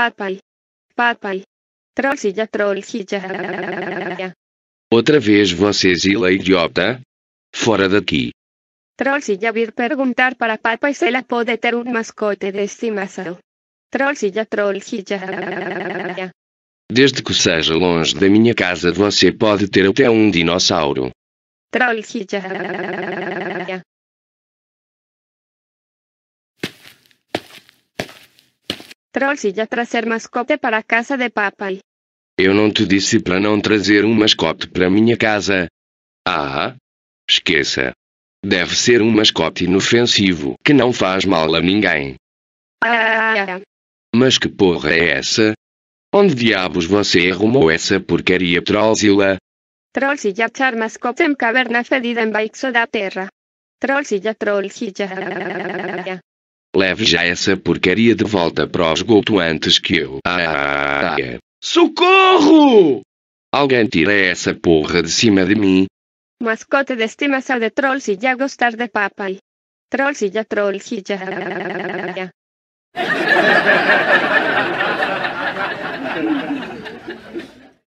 Papai. Papai. Trollsilla, trollsilla. Outra vez vocês e lá, idiota? Fora daqui. Trollsilla vir perguntar para papai se ela pode ter um mascote de estimação. Trollsilla, trollsilla. Desde que seja longe da minha casa você pode ter até um dinossauro. Trollsilla. Trouxe já trazer mascote para a casa de papai. Eu não te disse para não trazer um mascote para minha casa. Ah, esqueça. Deve ser um mascote inofensivo que não faz mal a ninguém. Ah. Mas que porra é essa? Onde diabos você arrumou essa porcaria Trollzilla? Trollzilla char mascote em caverna fedida em baixo da terra. Trollzilla Trollzilla Leve já essa porcaria de volta para o esgoto antes que eu. Ah, ah, ah, Socorro! Alguém tira essa porra de cima de mim. Mascote de estimação de trolls e já gostar de papai. Trolls e já trolls e já.